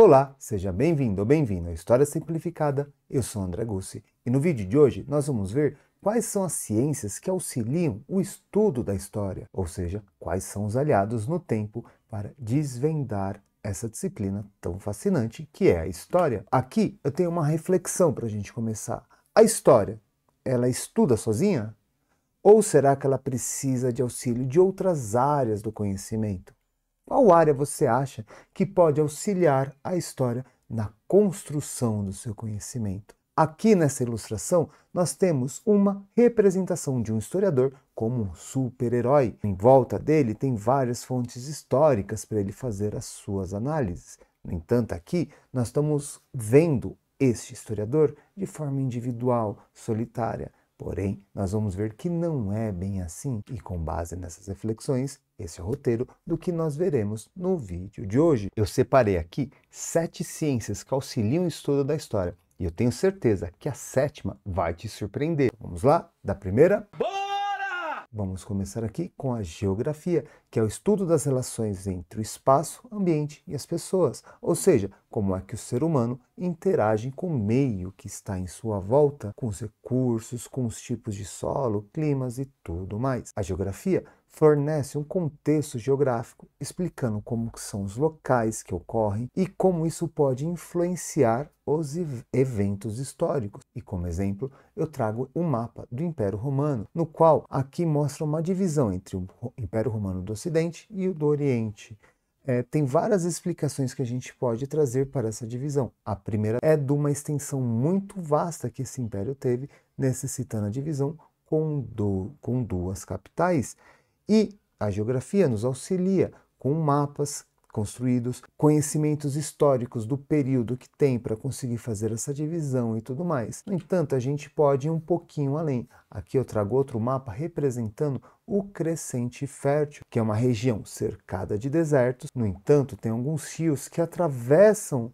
Olá, seja bem-vindo ou bem-vindo à História Simplificada. Eu sou André Gussi e no vídeo de hoje nós vamos ver quais são as ciências que auxiliam o estudo da história, ou seja, quais são os aliados no tempo para desvendar essa disciplina tão fascinante que é a história. Aqui eu tenho uma reflexão para a gente começar. A história, ela estuda sozinha? Ou será que ela precisa de auxílio de outras áreas do conhecimento? Qual área você acha que pode auxiliar a história na construção do seu conhecimento? Aqui nessa ilustração, nós temos uma representação de um historiador como um super-herói. Em volta dele tem várias fontes históricas para ele fazer as suas análises. No entanto, aqui nós estamos vendo este historiador de forma individual, solitária, Porém, nós vamos ver que não é bem assim, e com base nessas reflexões, esse é o roteiro do que nós veremos no vídeo de hoje. Eu separei aqui sete ciências que auxiliam o estudo da história, e eu tenho certeza que a sétima vai te surpreender. Vamos lá? Da primeira? Bora! Vamos começar aqui com a geografia, que é o estudo das relações entre o espaço, ambiente e as pessoas, ou seja, como é que o ser humano interage com o meio que está em sua volta, com os recursos, com os tipos de solo, climas e tudo mais. A geografia fornece um contexto geográfico explicando como são os locais que ocorrem e como isso pode influenciar os eventos históricos. E como exemplo, eu trago um mapa do Império Romano, no qual aqui mostra uma divisão entre o Império Romano do Ocidente e o do Oriente. É, tem várias explicações que a gente pode trazer para essa divisão. A primeira é de uma extensão muito vasta que esse império teve, necessitando a divisão com, do, com duas capitais. E a geografia nos auxilia com mapas, construídos, conhecimentos históricos do período que tem para conseguir fazer essa divisão e tudo mais. No entanto, a gente pode ir um pouquinho além. Aqui eu trago outro mapa representando o Crescente Fértil, que é uma região cercada de desertos. No entanto, tem alguns rios que atravessam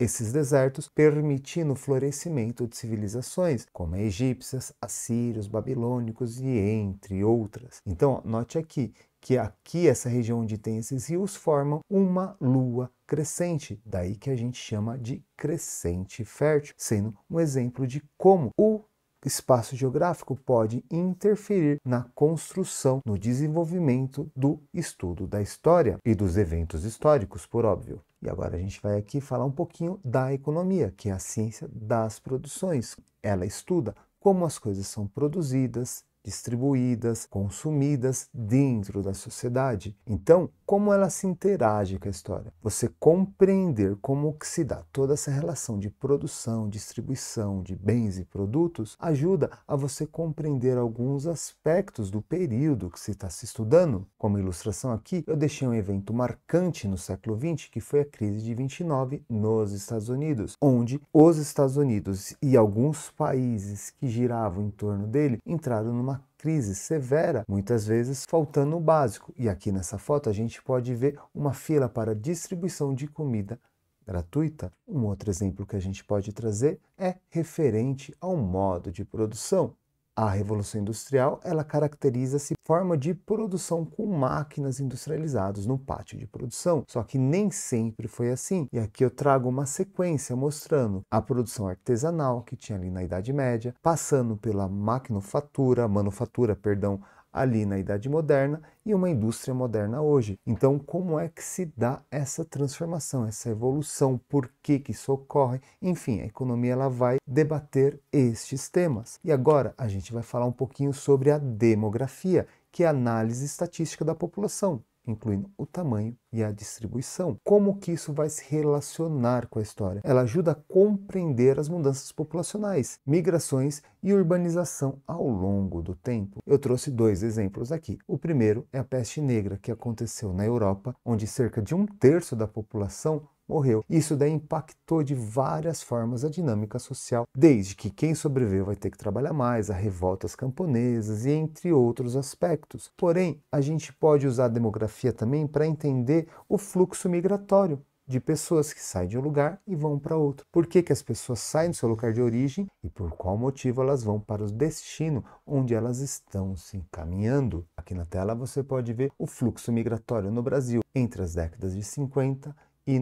esses desertos, permitindo o florescimento de civilizações, como egípcias, assírios, babilônicos e entre outras. Então, note aqui que aqui, essa região onde tem esses rios, formam uma lua crescente, daí que a gente chama de crescente fértil, sendo um exemplo de como o espaço geográfico pode interferir na construção, no desenvolvimento do estudo da história e dos eventos históricos, por óbvio. E agora a gente vai aqui falar um pouquinho da economia, que é a ciência das produções. Ela estuda como as coisas são produzidas, distribuídas, consumidas dentro da sociedade. Então, como ela se interage com a história? Você compreender como que se dá toda essa relação de produção, distribuição de bens e produtos ajuda a você compreender alguns aspectos do período que se está se estudando. Como ilustração aqui, eu deixei um evento marcante no século XX, que foi a crise de 29 nos Estados Unidos, onde os Estados Unidos e alguns países que giravam em torno dele entraram numa crise severa, muitas vezes faltando o básico. E aqui nessa foto a gente pode ver uma fila para distribuição de comida gratuita. Um outro exemplo que a gente pode trazer é referente ao modo de produção. A Revolução Industrial, ela caracteriza-se forma de produção com máquinas industrializadas no pátio de produção, só que nem sempre foi assim. E aqui eu trago uma sequência mostrando a produção artesanal que tinha ali na Idade Média, passando pela manufatura, manufatura, perdão, ali na Idade Moderna e uma indústria moderna hoje. Então, como é que se dá essa transformação, essa evolução? Por que, que isso ocorre? Enfim, a economia ela vai debater estes temas. E agora a gente vai falar um pouquinho sobre a demografia, que é a análise estatística da população incluindo o tamanho e a distribuição. Como que isso vai se relacionar com a história? Ela ajuda a compreender as mudanças populacionais, migrações e urbanização ao longo do tempo. Eu trouxe dois exemplos aqui. O primeiro é a peste negra que aconteceu na Europa, onde cerca de um terço da população morreu. Isso daí impactou de várias formas a dinâmica social, desde que quem sobreviveu vai ter que trabalhar mais, a revoltas camponesas e entre outros aspectos. Porém, a gente pode usar a demografia também para entender o fluxo migratório de pessoas que saem de um lugar e vão para outro. Por que, que as pessoas saem do seu lugar de origem e por qual motivo elas vão para o destino onde elas estão se encaminhando? Aqui na tela você pode ver o fluxo migratório no Brasil entre as décadas de 50 e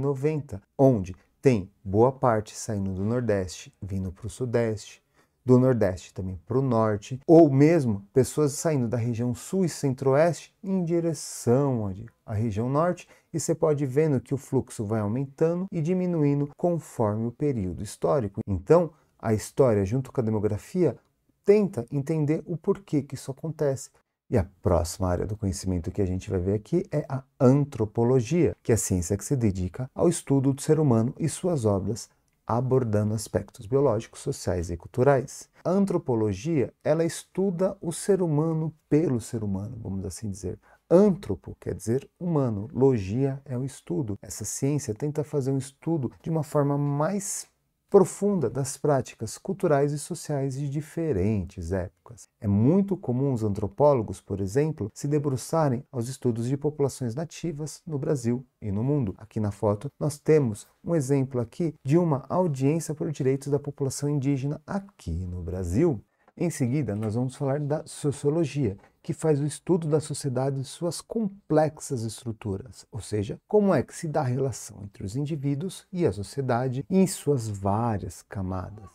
onde tem boa parte saindo do Nordeste, vindo para o Sudeste, do Nordeste também para o Norte, ou mesmo pessoas saindo da região Sul e Centro-Oeste em direção à região Norte, e você pode vendo que o fluxo vai aumentando e diminuindo conforme o período histórico. Então, a história junto com a demografia tenta entender o porquê que isso acontece, e a próxima área do conhecimento que a gente vai ver aqui é a antropologia, que é a ciência que se dedica ao estudo do ser humano e suas obras abordando aspectos biológicos, sociais e culturais. A antropologia, ela estuda o ser humano pelo ser humano, vamos assim dizer. Antropo quer dizer humano, logia é o estudo. Essa ciência tenta fazer um estudo de uma forma mais profunda das práticas culturais e sociais de diferentes épocas. É muito comum os antropólogos, por exemplo, se debruçarem aos estudos de populações nativas no Brasil e no mundo. Aqui na foto nós temos um exemplo aqui de uma audiência por direitos da população indígena aqui no Brasil. Em seguida, nós vamos falar da sociologia, que faz o estudo da sociedade e suas complexas estruturas, ou seja, como é que se dá a relação entre os indivíduos e a sociedade em suas várias camadas.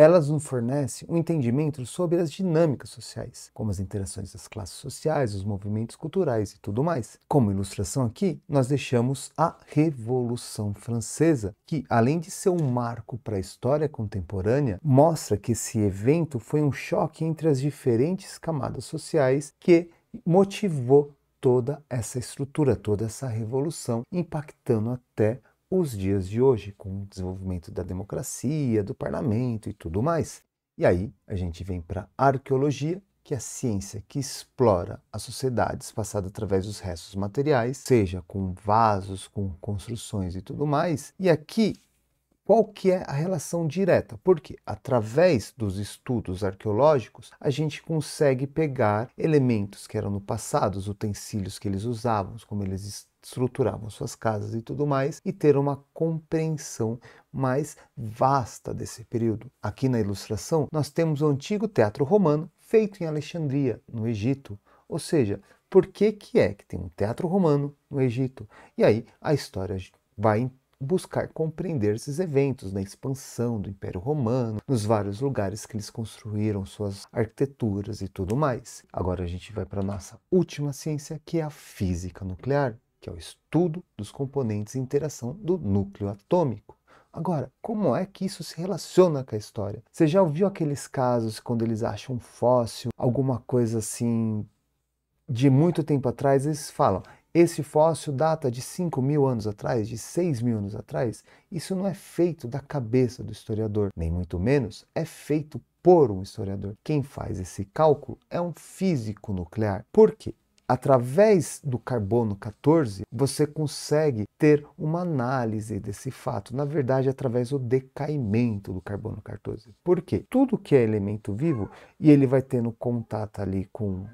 Elas nos fornecem um entendimento sobre as dinâmicas sociais, como as interações das classes sociais, os movimentos culturais e tudo mais. Como ilustração aqui, nós deixamos a Revolução Francesa, que, além de ser um marco para a história contemporânea, mostra que esse evento foi um choque entre as diferentes camadas sociais que motivou toda essa estrutura, toda essa revolução, impactando até os dias de hoje, com o desenvolvimento da democracia, do parlamento e tudo mais. E aí a gente vem para a arqueologia, que é a ciência que explora as sociedades passadas através dos restos materiais, seja com vasos, com construções e tudo mais. E aqui, qual que é a relação direta? Porque através dos estudos arqueológicos, a gente consegue pegar elementos que eram no passado, os utensílios que eles usavam, como eles estruturavam suas casas e tudo mais, e ter uma compreensão mais vasta desse período. Aqui na ilustração, nós temos o antigo teatro romano feito em Alexandria, no Egito. Ou seja, por que, que é que tem um teatro romano no Egito? E aí a história vai buscar compreender esses eventos na expansão do Império Romano, nos vários lugares que eles construíram suas arquiteturas e tudo mais. Agora a gente vai para a nossa última ciência, que é a física nuclear que é o estudo dos componentes e interação do núcleo atômico. Agora, como é que isso se relaciona com a história? Você já ouviu aqueles casos quando eles acham um fóssil, alguma coisa assim de muito tempo atrás? Eles falam: esse fóssil data de 5 mil anos atrás, de 6 mil anos atrás. Isso não é feito da cabeça do historiador, nem muito menos é feito por um historiador. Quem faz esse cálculo é um físico nuclear. Por quê? através do carbono 14, você consegue ter uma análise desse fato, na verdade, através do decaimento do carbono 14. Por quê? Tudo que é elemento vivo e ele vai tendo contato ali com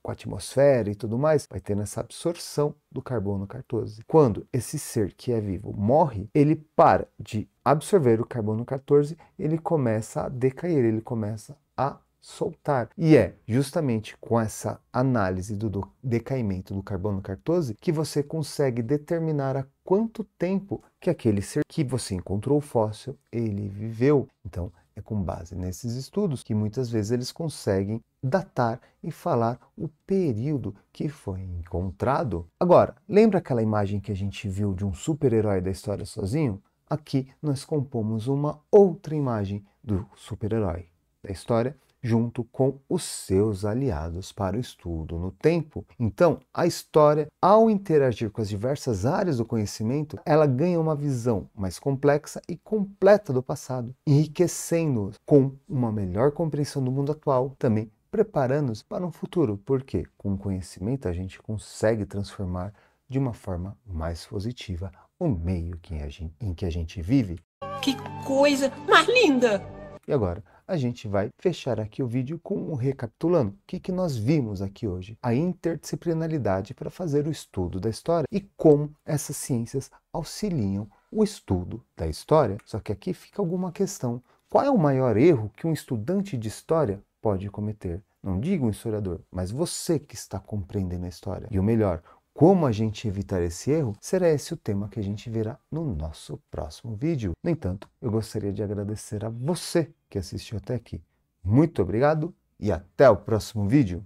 com a atmosfera e tudo mais, vai tendo essa absorção do carbono 14. Quando esse ser que é vivo morre, ele para de absorver o carbono 14, ele começa a decair, ele começa a soltar. E é justamente com essa análise do decaimento do carbono 14 que você consegue determinar a quanto tempo que aquele ser que você encontrou o fóssil, ele viveu. Então, é com base nesses estudos que muitas vezes eles conseguem datar e falar o período que foi encontrado. Agora, lembra aquela imagem que a gente viu de um super-herói da história sozinho? Aqui nós compomos uma outra imagem do super-herói da história junto com os seus aliados para o estudo no tempo. Então, a história, ao interagir com as diversas áreas do conhecimento, ela ganha uma visão mais complexa e completa do passado, enriquecendo nos com uma melhor compreensão do mundo atual, também preparando nos para um futuro, porque com o conhecimento a gente consegue transformar de uma forma mais positiva o meio que gente, em que a gente vive. Que coisa mais linda! E agora, a gente vai fechar aqui o vídeo com um recapitulando o que, que nós vimos aqui hoje. A interdisciplinaridade para fazer o estudo da história e como essas ciências auxiliam o estudo da história. Só que aqui fica alguma questão. Qual é o maior erro que um estudante de história pode cometer? Não digo um historiador, mas você que está compreendendo a história. E o melhor, como a gente evitar esse erro? Será esse o tema que a gente verá no nosso próximo vídeo. No entanto, eu gostaria de agradecer a você que assistiu até aqui. Muito obrigado e até o próximo vídeo!